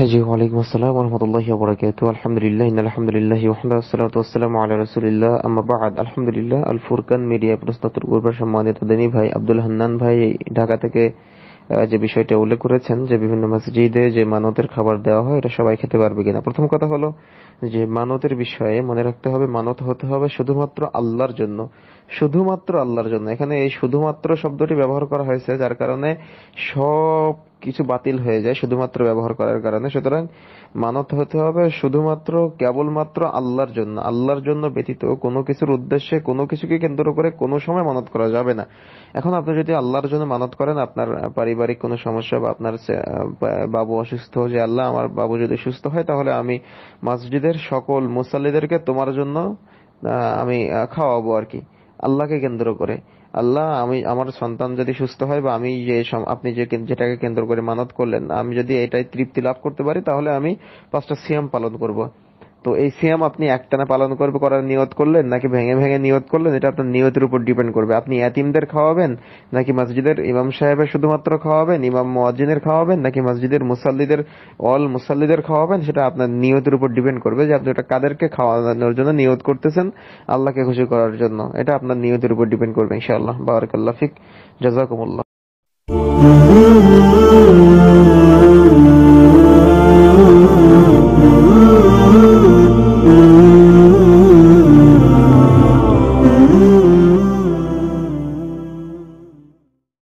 হ্যাঁ ওয়ালাইকুম আসসালাম ওয়া বরাকাতু আলহামদুলিল্লাহ আলহামদুলিল্লাহ ওয়াসালাম আলা রাসূলিল্লাহ আম্মা বাদ আলহামদুলিল্লাহ আল ফুরকান মিডিয়া প্রস্তাতুর উপর সম্মানিত দেনি ভাই আব্দুল হান্নান ভাই ঢাকা থেকে যে বিষয়টা উল্লেখ করেছেন যে বিভিন্ন মসজিদে যে মানতের খাবার দেওয়া হয় এটা সবাই খেতে পারবে কিনা প্রথম কথা হলো যে মানতের বিষয়ে মনে রাখতে হবে মানত হতে হবে শুধুমাত্র আল্লাহর জন্য শুধুমাত্র আল্লাহর জন্য এখানে এই শুধুমাত্র শব্দটি ব্যবহার করা হয়েছে যার কারণে সব কিছু বাতিল হয়ে যায় শুধুমাত্র ব্যবহার করার কারণে সুতরাং মানত হতে হবে শুধুমাত্র কেবলমাত্র আল্লাহর জন্য আল্লাহর জন্য ব্যতীত কোনো কিছুর উদ্দেশ্যে কোনো কিছুকে কেন্দ্র করে কোনো সময় মানত করা যাবে না এখন আপনি যদি আল্লাহর জন্য মানত করেন আপনার পারিবারিক কোনো সমস্যা বা আপনার বাবু অসুস্থ যে আল্লাহ আমার বাবু যদি সুস্থ হয় তাহলে আমি মসজিদের সকল মুসাল্লিদেরকে তোমার জন্য আমি খাওয়াবো আর কি আল্লাহকে কেন্দ্র করে আল্লাহ আমি আমার সন্তান যদি সুস্থ হয় বা আমি যে আপনি যে যেটাকে কেন্দ্র করে মানত করলেন আমি যদি এটাই তৃপ্তি লাভ করতে পারি তাহলে আমি পাঁচটা সিয়াম পালন করব। তো এই সিয়াম আপনি একটানা পালন করবে করার নিয়ত করলেন নাকি ভেঙে ভেঙে নিয়ত করলেন এটা আপনার নিয়তের উপর ডিপেন্ড করবে আপনি এতিমদের খাওয়াবেন নাকি মসজিদের ইমাম সাহেবের শুধুমাত্র খাওয়াবেন ইমাম মুয়াজ্জিনের খাওয়াবেন নাকি মসজিদের মুসাল্লিদের অল মুসাল্লিদের খাওয়াবেন সেটা আপনার নিয়তের উপর ডিপেন্ড করবে যে আপনি ওটা কাদেরকে খাওয়ানোর জন্য নিয়ত করতেছেন আল্লাহকে খুশি করার জন্য এটা আপনার নিয়তের উপর ডিপেন্ড করবে ইনশাআল্লাহ বারাকাল্লাহ ফিক জাজাকুমুল্লাহ